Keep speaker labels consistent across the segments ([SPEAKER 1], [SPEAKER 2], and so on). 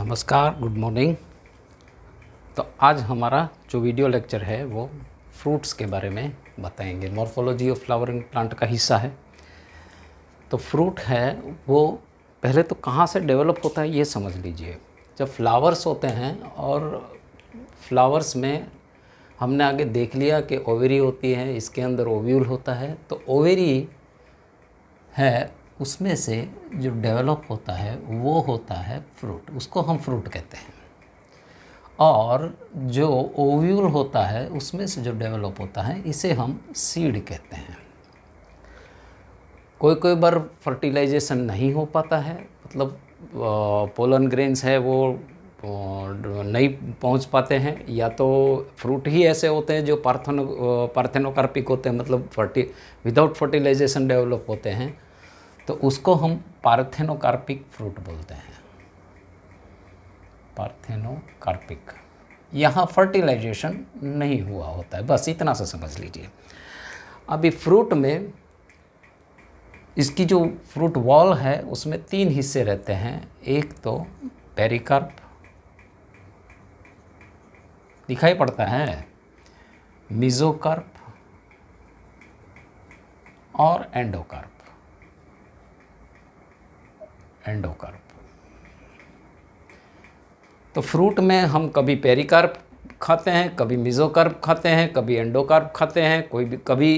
[SPEAKER 1] नमस्कार good morning तो आज हमारा जो वीडियो लेक्चर है वो फ्रूट्स के बारे में बताएंगे मॉर्फोलॉजी ऑफ फ्लावरिंग प्लांट का हिस्सा है तो फ्रूट है वो पहले तो कहाँ से डेवलप होता है ये समझ लीजिए जब फ्लावर्स होते हैं और फ्लावर्स में हमने आगे देख लिया कि ओवेरी होती है इसके अंदर ओव्यूल होता है तो ओवेरी है उसमें से जो डेवलप होता है वो होता है फ्रूट उसको हम फ्रूट कहते हैं और जो ओव्यूल होता है उसमें से जो डेवलप होता है इसे हम सीड कहते हैं कोई कोई बार फर्टिलाइजेशन नहीं हो पाता है मतलब पोलन ग्रेन्स है वो नहीं पहुंच पाते हैं या तो फ्रूट ही ऐसे होते हैं जो पार्थनो पार्थेनोकार्पिक होते हैं मतलब फर्टी विदाउट फर्टिलाइजेशन डेवलप होते हैं तो उसको हम पार्थेनोकार्पिक फ्रूट बोलते हैं पार्थेनोकार्पिक यहाँ फर्टिलाइजेशन नहीं हुआ होता है बस इतना सा समझ लीजिए अभी फ्रूट में इसकी जो फ्रूट वॉल है उसमें तीन हिस्से रहते हैं एक तो पेरिकार्प दिखाई पड़ता है मिजोकार्प और एंडोकार्प एंडोकार्प तो फ्रूट में हम कभी पेरिकार्प खाते हैं कभी मिजोकार्प खाते हैं कभी एंडोकार्प खाते हैं कोई भी कभी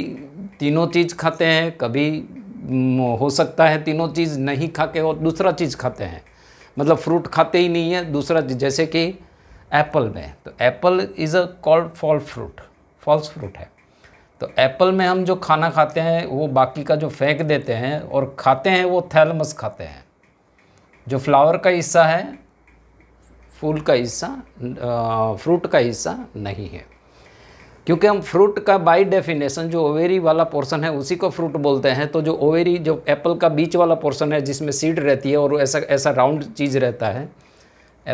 [SPEAKER 1] तीनों चीज़ खाते हैं कभी हो सकता है तीनों चीज़ नहीं खा के और दूसरा चीज़ खाते हैं मतलब फ्रूट खाते ही नहीं है दूसरा जैसे कि एप्पल में तो apple is a called fall fruit false fruit है तो एप्पल में हम जो खाना खाते हैं वो बाकी का जो फेंक देते हैं और खाते हैं वो थैलमस खाते हैं जो फ्लावर का हिस्सा है फूल का हिस्सा फ्रूट का हिस्सा नहीं है क्योंकि हम फ्रूट का बाय डेफिनेशन जो ओवेरी वाला पोर्शन है उसी को फ्रूट बोलते हैं तो जो ओवेरी जो एप्पल का बीच वाला पोर्शन है जिसमें सीड रहती है और ऐसा ऐसा राउंड चीज़ रहता है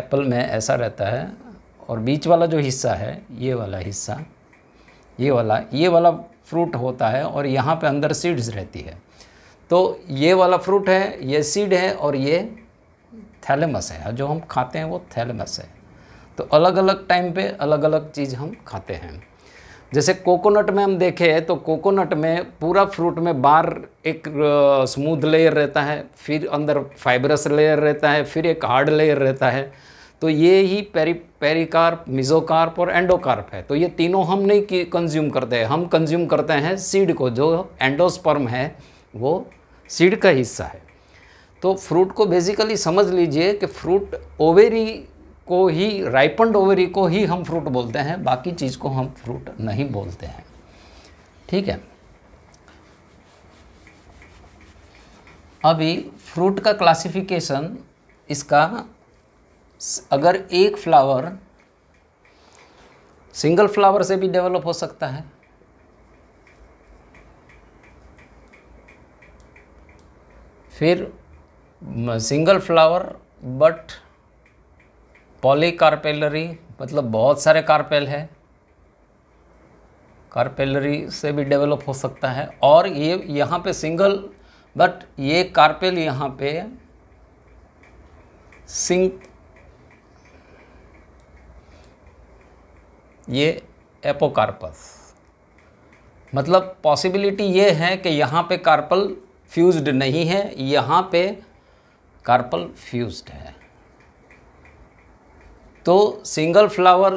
[SPEAKER 1] एप्पल में ऐसा रहता है और बीच वाला जो हिस्सा है ये वाला हिस्सा ये वाला ये वाला फ्रूट होता है और यहाँ पे अंदर सीड्स रहती है तो ये वाला फ्रूट है ये सीड है और ये थैलेमस है जो हम खाते हैं वो थैलेमस है तो अलग अलग टाइम पे अलग अलग चीज़ हम खाते हैं जैसे कोकोनट में हम देखें तो कोकोनट में पूरा फ्रूट में बाहर एक स्मूथ लेयर रहता है फिर अंदर फाइबरस लेयर रहता है फिर एक हार्ड लेयर रहता है तो ये ही पेरी पेरीकार्प मिजोकार्प और एंडोकार्प है तो ये तीनों हम नहीं कंज्यूम करते हैं हम कंज्यूम करते हैं सीड को जो एंडोस्पर्म है वो सीड का हिस्सा है तो फ्रूट को बेसिकली समझ लीजिए कि फ्रूट ओवेरी को ही राइपंड ओवेरी को ही हम फ्रूट बोलते हैं बाकी चीज़ को हम फ्रूट नहीं बोलते हैं ठीक है अभी फ्रूट का क्लासिफिकेशन इसका अगर एक फ्लावर सिंगल फ्लावर से भी डेवलप हो सकता है फिर सिंगल फ्लावर बट पॉलीकार्पेलरी मतलब बहुत सारे कार्पेल है कार्पेलरी से भी डेवलप हो सकता है और ये यहाँ पे सिंगल बट ये कार्पेल यहाँ पे सिंग ये एपोकार्पस मतलब पॉसिबिलिटी ये है कि यहाँ पे कार्पल फ्यूज्ड नहीं है यहाँ पे कार्पल फ्यूज्ड है तो सिंगल फ्लावर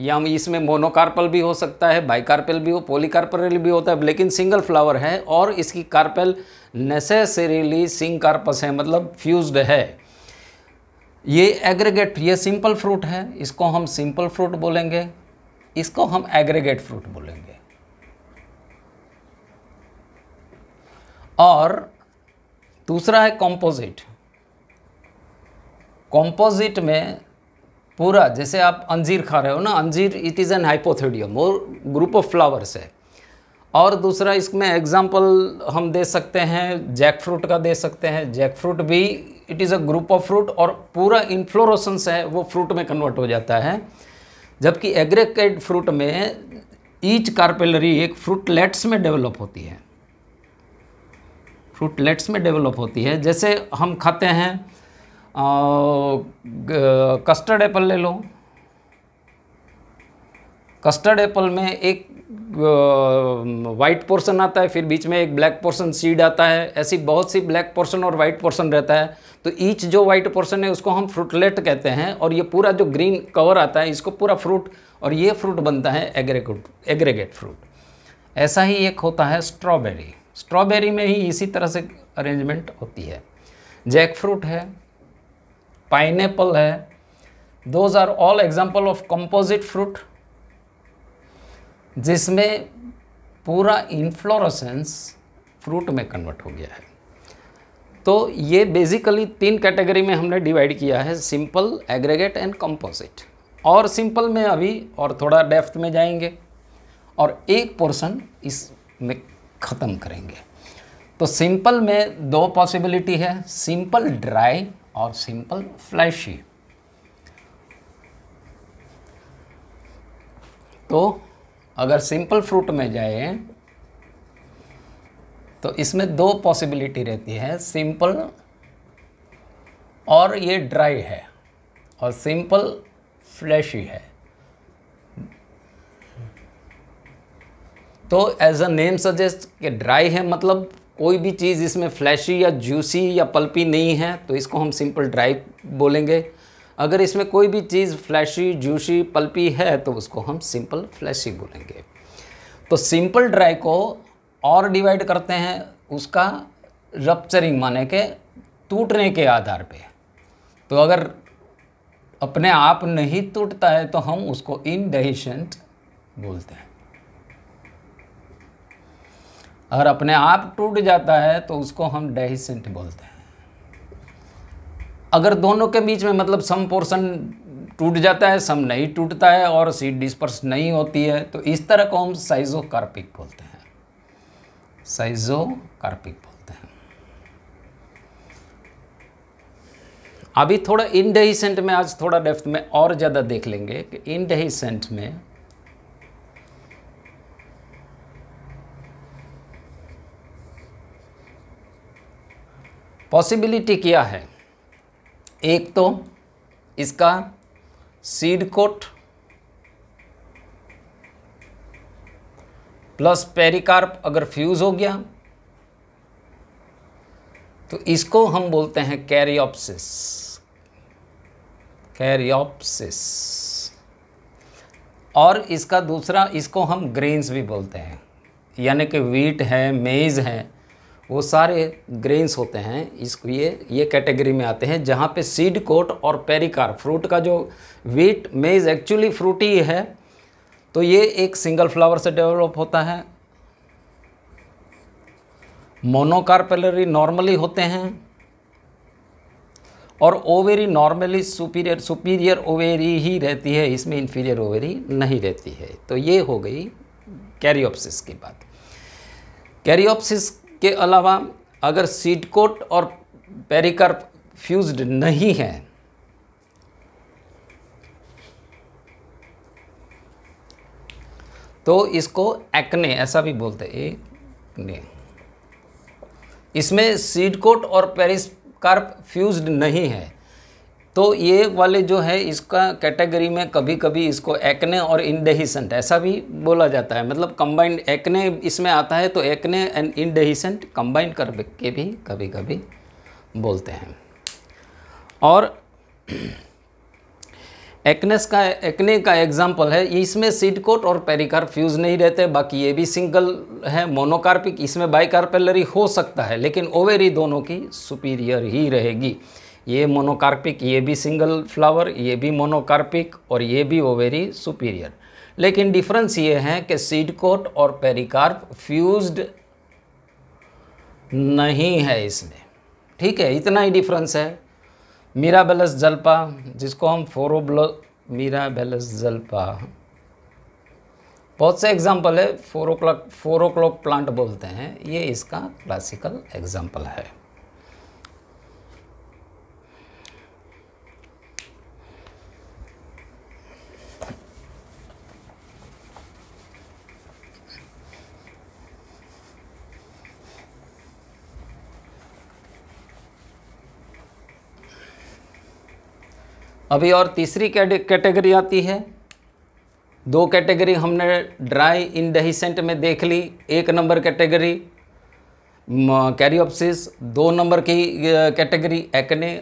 [SPEAKER 1] या इसमें मोनोकार्पल भी हो सकता है बाइकार्पल भी हो पोलिकार्पल भी होता है लेकिन सिंगल फ्लावर है और इसकी कार्पल नेसेसरीली सिंग कार्पस है मतलब फ्यूज्ड है ये एग्रीगेट ये सिंपल फ्रूट है इसको हम सिंपल फ्रूट बोलेंगे इसको हम एग्रीगेट फ्रूट बोलेंगे और दूसरा है कॉम्पोजिट कॉम्पोजिट में पूरा जैसे आप अंजीर खा रहे हो ना अंजीर इट इज़ एन हाइपोथेडियम और ग्रुप ऑफ फ्लावर्स है और दूसरा इसमें एग्जाम्पल हम दे सकते हैं जैक फ्रूट का दे सकते हैं जैक फ्रूट भी it is a group of fruit और पूरा इन्फ्लोरोसन्स है वो फ्रूट में कन्वर्ट हो जाता है जबकि एग्रेकेड फ्रूट में ईच कार्पेलरी एक फ्रूटलेट्स में डेवलप होती है फ्रूटलेट्स में डेवलप होती है जैसे हम खाते हैं कस्टर्ड एप्पल ले लो कस्टर्ड एप्पल में एक वाइट पोर्शन आता है फिर बीच में एक ब्लैक पोर्शन सीड आता है ऐसी बहुत सी ब्लैक पोर्शन और वाइट पोर्शन रहता है तो ईच जो वाइट पोर्शन है उसको हम फ्रूटलेट कहते हैं और ये पूरा जो ग्रीन कवर आता है इसको पूरा फ्रूट और ये फ्रूट बनता है एग्रेगेट एग्रेगेट फ्रूट ऐसा ही एक होता है स्ट्रॉबेरी स्ट्रॉबेरी में ही इसी तरह से अरेंजमेंट होती है जैक फ्रूट है पाइनएप्पल है those are all example of composite fruit जिसमें पूरा इन्फ्लोरसेंस फ्रूट में कन्वर्ट हो गया है तो ये बेसिकली तीन कैटेगरी में हमने डिवाइड किया है सिंपल एग्रेगेट एंड कंपोजिट और सिंपल में अभी और थोड़ा डेफ्थ में जाएंगे और एक पोर्शन इसमें ख़त्म करेंगे तो सिंपल में दो पॉसिबिलिटी है सिंपल ड्राई और सिंपल फ्लैशी तो अगर सिंपल फ्रूट में जाए तो इसमें दो पॉसिबिलिटी रहती है सिंपल और ये ड्राई है और सिंपल फ्लैशी है तो एज अ नेम सजेस्ट कि ड्राई है मतलब कोई भी चीज़ इसमें फ्लैशी या जूसी या पल्पी नहीं है तो इसको हम सिंपल ड्राई बोलेंगे अगर इसमें कोई भी चीज़ फ्लैशी जूसी पल्पी है तो उसको हम सिंपल फ्लैशी बोलेंगे तो सिंपल ड्राई को और डिवाइड करते हैं उसका रप्चरिंग माने के टूटने के आधार पे तो अगर अपने आप नहीं टूटता है तो हम उसको इनडेहिशेंट बोलते हैं अगर अपने आप टूट जाता है तो उसको हम डेहिसेंट बोलते हैं अगर दोनों के बीच में मतलब सम पोर्शन टूट जाता है सम नहीं टूटता है और सीट डिस्पर्स नहीं होती है तो इस तरह को हम साइजो कार्पिक बोलते हैं साइजो कार्पिक बोलते हैं अभी थोड़ा इनडेहिसेंट में आज थोड़ा डेफ्थ में और ज़्यादा देख लेंगे कि इनडेहिसेंट में पॉसिबिलिटी क्या है एक तो इसका सीड कोट प्लस पेरिकार्प अगर फ्यूज हो गया तो इसको हम बोलते हैं कैरियोप्सिस कैरियोप्सिस और इसका दूसरा इसको हम ग्रेन्स भी बोलते हैं यानी कि वीट है मेज़ है वो सारे ग्रेन्स होते हैं इसको ये ये कैटेगरी में आते हैं जहाँ पे सीड कोट और पेरिकार फ्रूट का जो वीट मेज एक्चुअली फ्रूटी है तो ये एक सिंगल फ्लावर से डेवलप होता है मोनोकारपेलरी नॉर्मली होते हैं और ovary normally superior superior ovary ही रहती है इसमें इन्फीरियर ओवेरी नहीं रहती है तो ये हो गई कैरियोप्सिस की बात कैरियोप्सिस के अलावा अगर सीडकोट और पेरिकर्प फ्यूज्ड नहीं है तो इसको एक्ने ऐसा भी बोलते हैं एक्ने इसमें सीडकोट और पेरिस्कार्प फ्यूज फ्यूज्ड नहीं है तो ये वाले जो है इसका कैटेगरी में कभी कभी इसको एक्ने और इंडेहिसेंट ऐसा भी बोला जाता है मतलब कंबाइंड एक्ने इसमें आता है तो एक्ने एंड इंडेहिसेंट कंबाइंड कर के भी कभी कभी बोलते हैं और एक्नेस का एक्ने का एग्जाम्पल है इसमें सीडकोट और पेरिकार फ्यूज़ नहीं रहते बाकी ये भी सिंगल है मोनोकार्पिक इसमें बाइकार्पेलरी हो सकता है लेकिन ओवेरी दोनों की सुपीरियर ही रहेगी ये मोनोकार्पिक ये भी सिंगल फ्लावर ये भी मोनोकार्पिक और ये भी ओवेरी सुपीरियर लेकिन डिफरेंस ये है कि सीड कोट और पेरिकार्प फ्यूज्ड नहीं है इसमें ठीक है इतना ही डिफरेंस है मीराबेलस जल्पा जिसको हम फोरोब्लो मीराबेलस जल्पा बहुत से एग्जाम्पल है क्लॉक ओ क्लॉक प्लांट बोलते हैं ये इसका क्लासिकल एग्जाम्पल है अभी और तीसरी कैटेगरी आती है दो कैटेगरी हमने ड्राई डहीसेंट में देख ली एक नंबर कैटेगरी कैरियोप्सिस दो नंबर की कैटेगरी एक्ने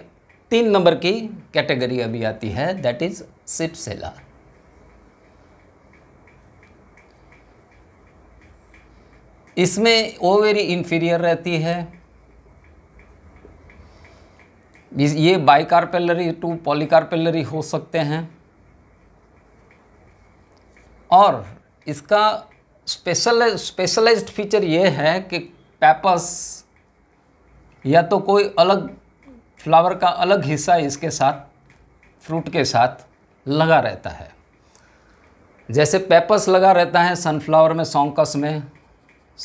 [SPEAKER 1] तीन नंबर की कैटेगरी अभी आती है दैट इज सिपसेला इसमें ओवेरी इन्फीरियर रहती है ये कार्पेलरी टू पॉलीकारपेलरी हो सकते हैं और इसका स्पेशल स्पेशलाइज्ड फीचर ये है कि पैपस या तो कोई अलग फ्लावर का अलग हिस्सा इसके साथ फ्रूट के साथ लगा रहता है जैसे पेपस लगा रहता है सनफ्लावर में सोंकस में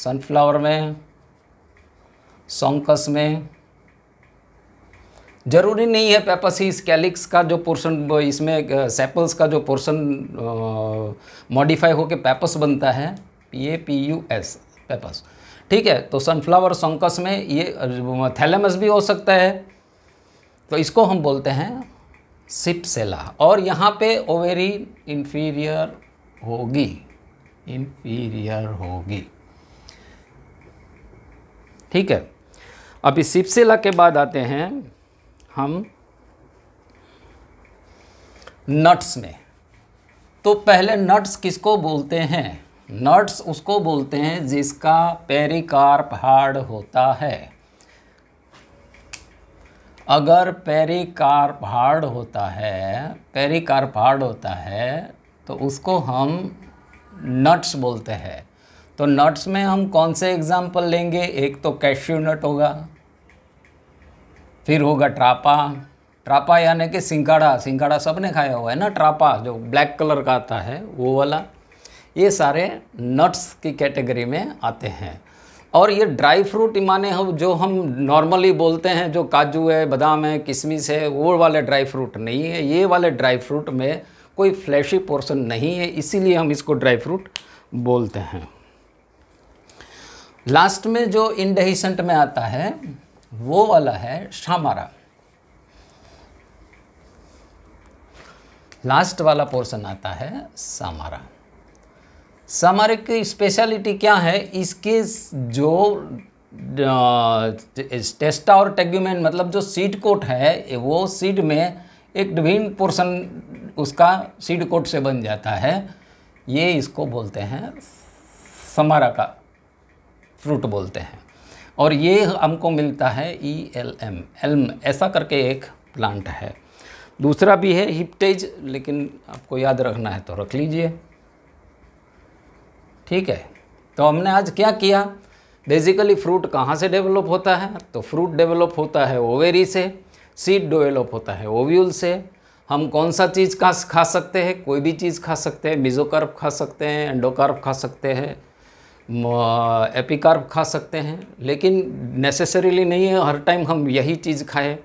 [SPEAKER 1] सनफ्लावर में सोंकस में जरूरी नहीं है पेपसी कैलिक्स का जो पोर्शन इसमें सेपल्स का जो पोर्शन मॉडिफाई होकर पेपस बनता है P A P U S pappus ठीक है तो सनफ्लावर सोंकस में ये थैलेमस भी हो सकता है तो इसको हम बोलते हैं सिपसेला और यहाँ पे ओवेरी इन्फीरियर होगी इन्फीरियर होगी ठीक है अभी सिपसेला के बाद आते हैं हम नट्स में तो पहले नट्स किसको बोलते हैं नट्स उसको बोलते हैं जिसका पेरिकार्प हार्ड होता है अगर पेरिकार्प हार्ड होता है पेरिकार्प हार्ड होता है तो उसको हम नट्स बोलते हैं तो नट्स में हम कौन से एग्ज़ाम्पल लेंगे एक तो कैश्यू नट होगा फिर होगा ट्रापा ट्रापा यानी कि सिंगाड़ा सिंगाड़ा सब ने खाया हुआ है ना ट्रापा जो ब्लैक कलर का आता है वो वाला ये सारे नट्स की कैटेगरी में आते हैं और ये ड्राई फ्रूट माने हम जो हम नॉर्मली बोलते हैं जो काजू है बादाम है किशमिश है वो वाले ड्राई फ्रूट नहीं है ये वाले ड्राई फ्रूट में कोई फ्लैशी पोर्शन नहीं है इसीलिए हम इसको ड्राई फ्रूट बोलते हैं लास्ट में जो इंडहीसेंट में आता है वो वाला है शामारा लास्ट वाला पोर्शन आता है सामारा सामारे की स्पेशलिटी क्या है इसके जो टेस्टा और टेग्यूमेंट मतलब जो सीड कोट है वो सीड में एक डिवीन पोर्शन उसका सीड कोट से बन जाता है ये इसको बोलते हैं समारा का फ्रूट बोलते हैं और ये हमको मिलता है ई एल एम एल्म ऐसा करके एक प्लांट है दूसरा भी है हिपटेज लेकिन आपको याद रखना है तो रख लीजिए ठीक है तो हमने आज क्या किया बेसिकली फ्रूट कहाँ से डेवलप होता है तो फ्रूट डेवलप होता है ओवेरी से सीड डेवलप होता है ओव्यूल से हम कौन सा चीज़ का खा सकते हैं कोई भी चीज़ खा सकते हैं मिजोकार्प खा सकते हैं एंडोकार्प खा सकते हैं एपिकार्ब खा सकते हैं लेकिन नेसेसरीली नहीं है हर टाइम हम यही चीज़ खाएं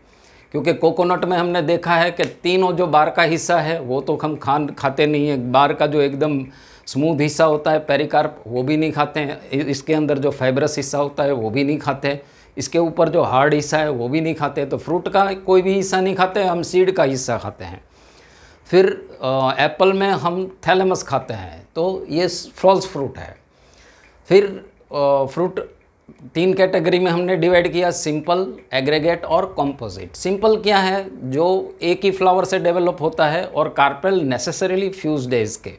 [SPEAKER 1] क्योंकि कोकोनट में हमने देखा है कि तीनों जो बार का हिस्सा है वो तो हम खान खाते नहीं हैं बार का जो एकदम स्मूथ हिस्सा होता है पेरिकार्प वो भी नहीं खाते हैं इसके अंदर जो फाइबरस हिस्सा होता है वो भी नहीं खाते इसके ऊपर जो हार्ड हिस्सा है वो भी नहीं खाते तो फ्रूट का कोई भी हिस्सा नहीं खाते हम सीड का हिस्सा खाते हैं फिर एप्पल में हम थैलेमस खाते हैं तो ये फॉल्स फ्रूट है फिर फ्रूट तीन कैटेगरी में हमने डिवाइड किया सिंपल एग्रेगेट और कॉम्पोजिट सिंपल क्या है जो एक ही फ्लावर से डेवलप होता है और कार्पेल नेसेसरीली फ्यूज डेज के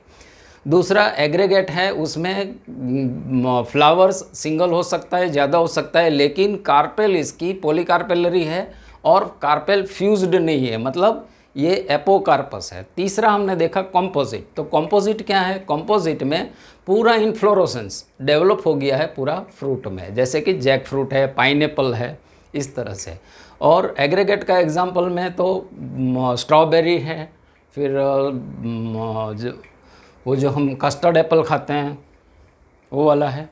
[SPEAKER 1] दूसरा एग्रेगेट है उसमें फ्लावर्स सिंगल हो सकता है ज़्यादा हो सकता है लेकिन कार्पेल इसकी पोलीकार्पेलरी है और कार्पेल फ्यूज्ड नहीं है मतलब ये एपोकार्पस है तीसरा हमने देखा कॉम्पोजिट तो कॉम्पोजिट क्या है कॉम्पोजिट में पूरा इन्फ्लोरोसेंस डेवलप हो गया है पूरा फ्रूट में जैसे कि जैक फ्रूट है पाइन है इस तरह से और एग्रीगेट का एग्जाम्पल में तो स्ट्रॉबेरी है फिर जो, वो जो हम कस्टर्ड एप्पल खाते हैं वो वाला है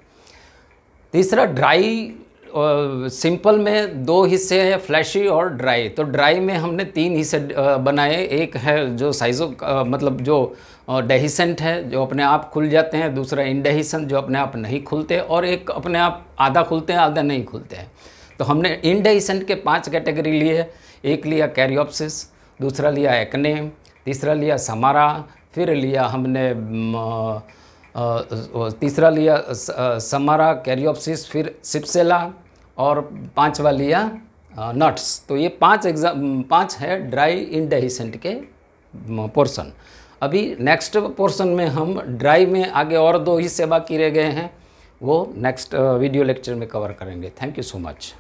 [SPEAKER 1] तीसरा ड्राई सिंपल में दो हिस्से हैं फ्लैशी और ड्राई तो ड्राई में हमने तीन हिस्से बनाए एक है जो साइजो मतलब जो डहीसेंट है जो अपने आप खुल जाते हैं दूसरा इनडेहिसेंट जो अपने आप नहीं खुलते और एक अपने आप आधा खुलते हैं आधा नहीं खुलते हैं तो हमने इनडहीसेंट के पांच कैटेगरी लिए एक लिया कैरियोप्सिस दूसरा लिया एक्ने तीसरा लिया समारा फिर लिया हमने तीसरा लिया समारा कैरियोप्सिस फिर सिप्सेला और पांचवा लिया नट्स तो ये पांच एग्जाम पांच है ड्राई इनडाइसेंट के पोर्शन अभी नेक्स्ट पोर्शन में हम ड्राई में आगे और दो ही सेवा किए गए हैं वो नेक्स्ट वीडियो लेक्चर में कवर करेंगे थैंक यू सो मच